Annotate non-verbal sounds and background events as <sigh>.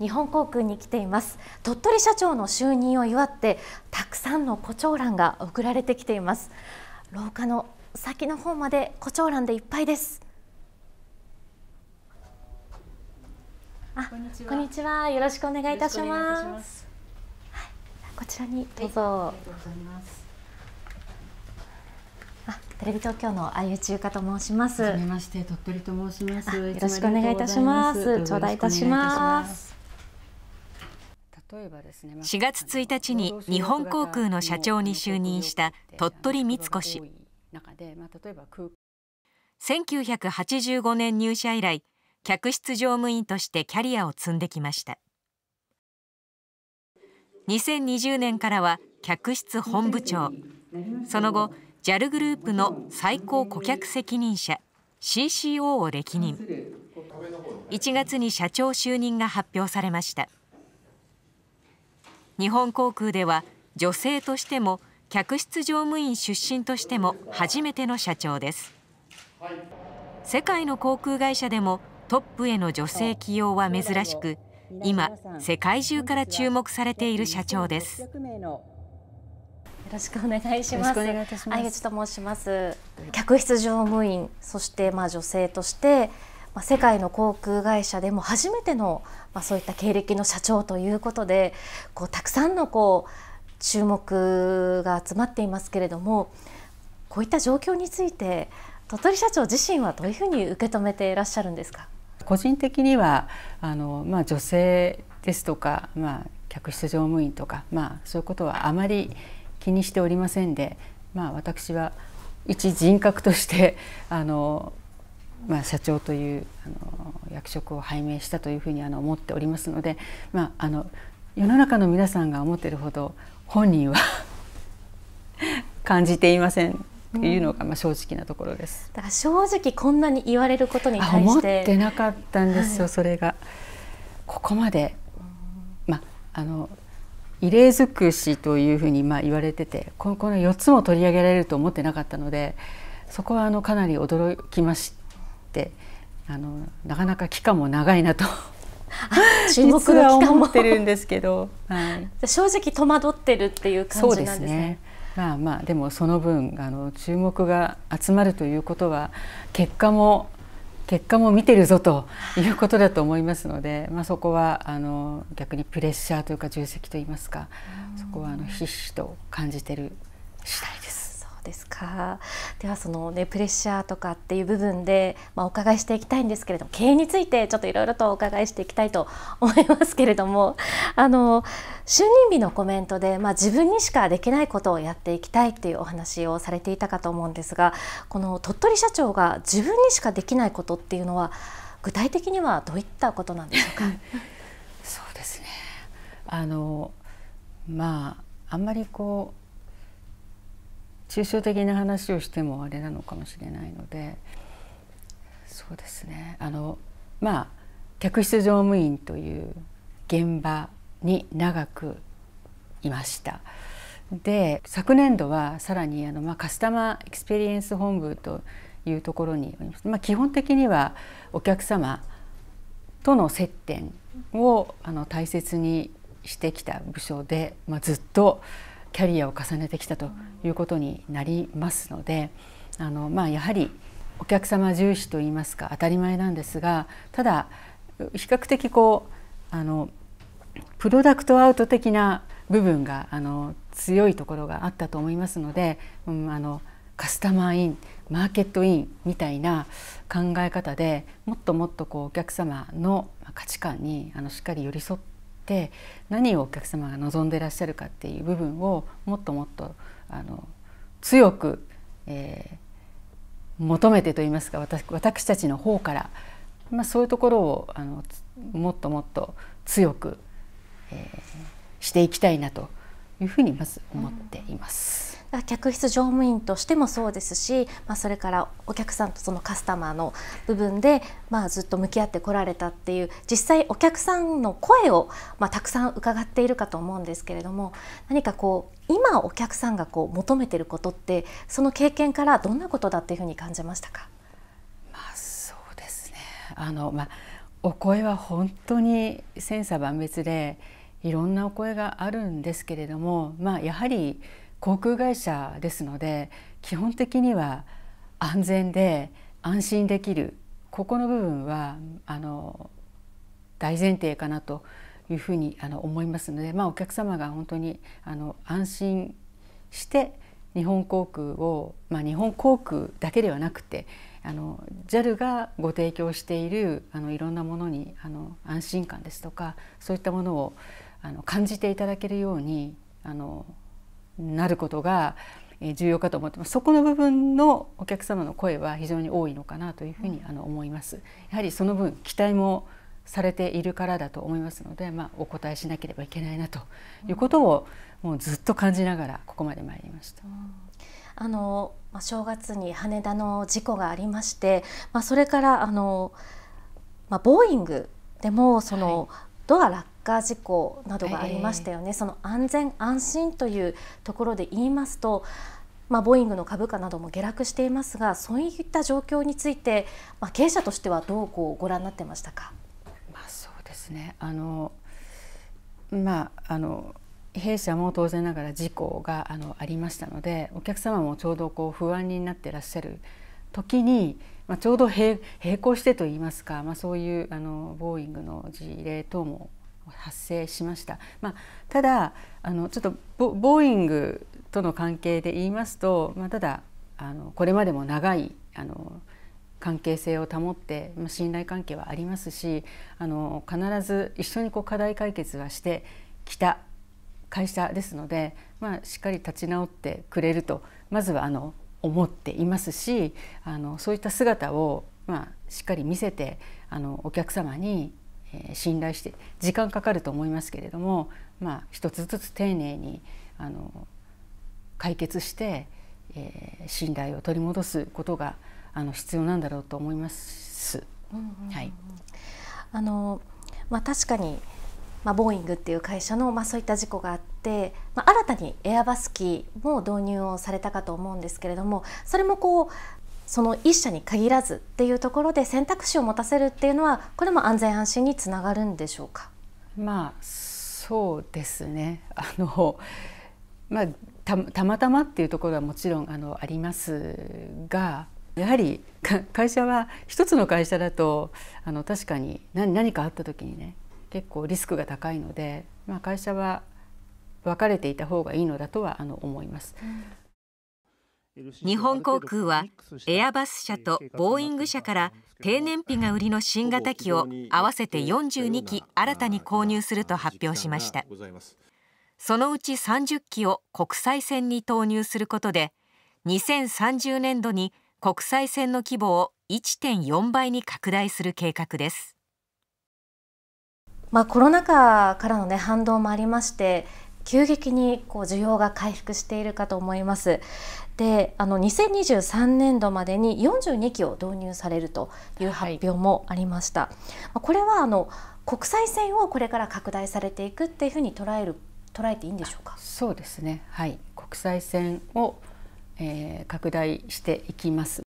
日本航空に来ています鳥取社長の就任を祝ってたくさんの胡蝶蘭が送られてきています廊下の先の方まで胡蝶蘭でいっぱいですあ、こんにちはよろしくお願いいたします、はい、こちらにどうぞ、あテレビ東京のあゆち中かと申します。はめまして、鳥取と申します。よろしくお願いいたします。頂戴いたします。4月1日に日本航空の社長に就任した鳥取光子氏1985年入社以来客室乗務員としてキャリアを積んできました2020年からは客室本部長その後 JAL グループの最高顧客責任者 CCO を歴任1月に社長就任が発表されました日本航空では女性としても客室乗務員出身としても初めての社長です、世界の航空会社でもトップへの女性起用は珍しく今世界中から注目されている社長ですよろしくお願いします相口と申します客室乗務員そしてまあ女性としてまあ、世界の航空会社でも初めての、まあ、そういった経歴の社長ということでこうたくさんのこう注目が集まっていますけれどもこういった状況について鳥取社長自身はどういうふうに受け止めていらっしゃるんですか個人的にはあの、まあ、女性ですとか、まあ、客室乗務員とか、まあ、そういうことはあまり気にしておりませんで、まあ、私は一人格としてあのまあ、社長というあの役職を拝命したというふうにあの思っておりますので、まあ、あの世の中の皆さんが思っているほど本人は <laughs> 感じていませんっていうのがまあ正直なところです、うん、だから正直こんなに言われることに対して思ってなかったんですよ、はい、それがここまで、まあの異例尽くしというふうにまあ言われててこのこの4つも取り上げられると思ってなかったのでそこはあのかなり驚きましたってあのなかなか期間も長いなと注目の期間も思ってるんですけど、はい、正直戸惑ってるっていう感じなんですね。まあまあでもその分あの注目が集まるということは結果も結果も見てるぞということだと思いますので、まあ、そこはあの逆にプレッシャーというか重責といいますか、そこはあの必死と感じてる次第です。ですかではその、ね、プレッシャーとかっていう部分で、まあ、お伺いしていきたいんですけれども経営についてちょっといろいろとお伺いしていきたいと <laughs> 思いますけれどもあの就任日のコメントで、まあ、自分にしかできないことをやっていきたいっていうお話をされていたかと思うんですがこの鳥取社長が自分にしかできないことっていうのは具体的にはどういったことなんでしょうか <laughs> そうですねあのまああんまりこう抽象的な話をしてもあれなのかもしれないのでそうですねあのまあ客室乗務員という現場に長くいました。で昨年度はさらにあの、まあ、カスタマーエクスペリエンス本部というところに、まあ、基本的にはお客様との接点をあの大切にしてきた部署で、まあ、ずっとキャリアを重ねてきたということになりますのであの、まあ、やはりお客様重視といいますか当たり前なんですがただ比較的こうあのプロダクトアウト的な部分があの強いところがあったと思いますので、うん、あのカスタマーインマーケットインみたいな考え方でもっともっとこうお客様の価値観にあのしっかり寄り添ってって何をお客様が望んでいらっしゃるかっていう部分をもっともっとあの強く、えー、求めてといいますか私私たちの方から、まあ、そういうところをあのもっともっと強く、えー、していきたいなというふうにまず思っています。うん、客室乗務員としてもそうですし、まあ、それからお客さんとそのカスタマーの部分で、まあ、ずっと向き合ってこられたっていう実際お客さんの声を、まあ、たくさん伺っているかと思うんですけれども何かこう今お客さんがこう求めてることってその経験からどんなことだっていうふうに感じましたか、まあ、そうですねあの、まあ、お声は本当に千差万別でいろんなお声があるんですけれども、まあ、やはり航空会社ですので基本的には安全で安心できるここの部分はあの大前提かなというふうにあの思いますので、まあ、お客様が本当にあの安心して日本航空を、まあ、日本航空だけではなくてあの JAL がご提供しているあのいろんなものにあの安心感ですとかそういったものをあの感じていただけるようにあのなることが重要かと思ってますそこの部分のお客様の声は非常に多いのかなというふうに、あの思いますやはりその分期待もされているからだと思いますので、まあ、お答えしなければいけないなということを、もうずっと感じながらここまで参りました。あの正月に羽田の事故がありまして、まあ、それからあの、まあ、ボーイングでもその、はいドア落下事故などがありましたよね、えー、その安全安心というところで言いますと、まあ、ボーイングの株価なども下落していますがそういった状況について、まあ、経営者としてはどうこうご覧になってましたか。まあ、そうですねあの、まああの弊社も当然ながら事故があのありましたのでお客様もちょうどこう不安になってらっしゃる時にまあ、ちょうど並行してといいますか、まあ、そういうあのボーイングの事例等も発生しました。まあ、ただあのちょっとボーイングとの関係で言いますと、まあ、ただあのこれまでも長いあの関係性を保って、まあ、信頼関係はありますしあの必ず一緒にこう課題解決はしてきた会社ですので、まあ、しっかり立ち直ってくれるとまずはあの思っていますしあのそういった姿を、まあ、しっかり見せてあのお客様に、えー、信頼して時間かかると思いますけれども、まあ、一つずつ丁寧にあの解決して、えー、信頼を取り戻すことがあの必要なんだろうと思います。はいあのま確かにまあ、ボーイングっていう会社の、まあ、そういった事故があって、まあ、新たにエアバス機も導入をされたかと思うんですけれどもそれもこうその1社に限らずっていうところで選択肢を持たせるっていうのはこれも安全安心につながるんでしょうかまあそうですねあの、まあ、たたまたまっていうところはもちろんあのありますがやはり会社は一つの会社だとあの確かに何何かあった時にね結構リスクが高いので、まあ、会社は別れていた方がいいのだとはあの思います。日本航空はエアバス社とボーイング社から低燃費が売りの新型機を合わせて42機新たに購入すると発表しましたそのうち30機を国際線に投入することで2030年度に国際線の規模を1.4倍に拡大する計画ですまあ、コロナ禍からの、ね、反動もありまして急激にこう需要が回復しているかと思います。であの2023年度までに42機を導入されるという発表もありました。はい、これはあの国際線をこれから拡大されていくっていうふうに捉える捉えていいんでしょうか。そうですね。はい、国際線を、えー、拡大していきます。